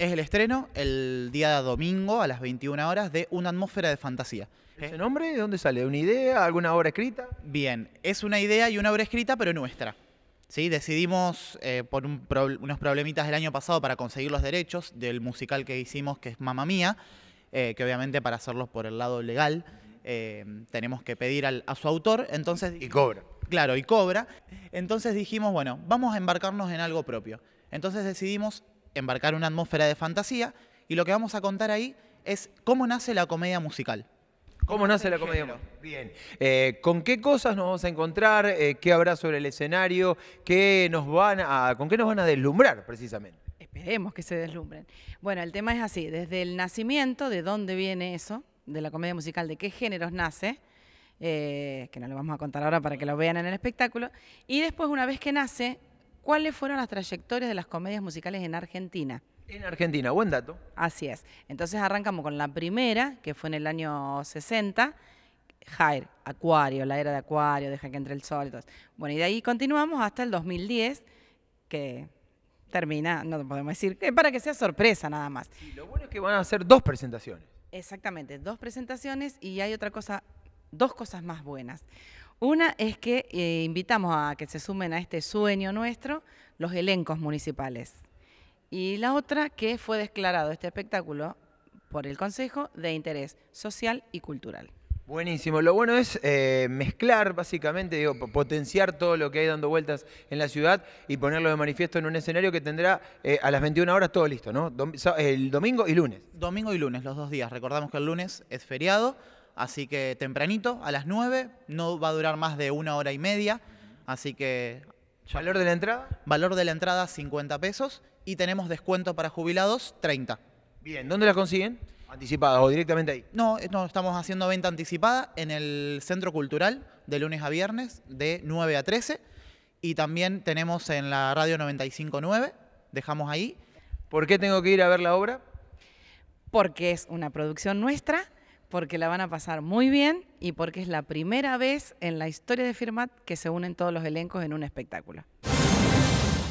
es el estreno el día domingo a las 21 horas de Una atmósfera de fantasía. ¿Ese eh. nombre de dónde sale? ¿Una idea? ¿Alguna obra escrita? Bien, es una idea y una obra escrita, pero nuestra. ¿Sí? Decidimos, eh, por unos problemitas del año pasado para conseguir los derechos del musical que hicimos, que es Mamma Mía, eh, que obviamente para hacerlos por el lado legal tenemos que pedir a su autor. Entonces, y cobra. Claro, y cobra. Entonces dijimos, bueno, vamos a embarcarnos en algo propio. Entonces decidimos embarcar una atmósfera de fantasía y lo que vamos a contar ahí es cómo nace la comedia musical. ¿Cómo, nace la comedia? musical? Bien. Eh, ¿Con qué cosas nos vamos a encontrar? Eh, ¿Qué habrá sobre el escenario? ¿Qué nos van a, ¿Con qué nos van a deslumbrar precisamente? Esperemos que se deslumbren. Bueno, el tema es así, desde el nacimiento, de dónde viene eso, de la comedia musical, de qué géneros nace, eh, que no lo vamos a contar ahora para que lo vean en el espectáculo, y después una vez que nace, cuáles fueron las trayectorias de las comedias musicales en Argentina. En Argentina, buen dato. Así es. Entonces arrancamos con la primera, que fue en el año 60, Jair, Acuario, la era de Acuario, deja que entre el sol Bueno, y de ahí continuamos hasta el 2010, que termina, no podemos decir, eh, para que sea sorpresa nada más. Y lo bueno es que van a hacer dos presentaciones. Exactamente, dos presentaciones y hay otra cosa, dos cosas más buenas. Una es que eh, invitamos a que se sumen a este sueño nuestro los elencos municipales. Y la otra que fue declarado este espectáculo por el Consejo de Interés Social y Cultural. Buenísimo, lo bueno es eh, mezclar básicamente, digo, potenciar todo lo que hay dando vueltas en la ciudad y ponerlo de manifiesto en un escenario que tendrá eh, a las 21 horas todo listo, ¿no? el domingo y lunes. Domingo y lunes, los dos días. Recordamos que el lunes es feriado, Así que tempranito, a las 9, no va a durar más de una hora y media. Así que... ¿Valor de la entrada? Valor de la entrada 50 pesos y tenemos descuento para jubilados 30. Bien, ¿dónde la consiguen? ¿Anticipadas o directamente ahí? No, eh, no, estamos haciendo venta anticipada en el Centro Cultural de lunes a viernes de 9 a 13 y también tenemos en la radio 959, dejamos ahí. ¿Por qué tengo que ir a ver la obra? Porque es una producción nuestra porque la van a pasar muy bien y porque es la primera vez en la historia de Firmat que se unen todos los elencos en un espectáculo.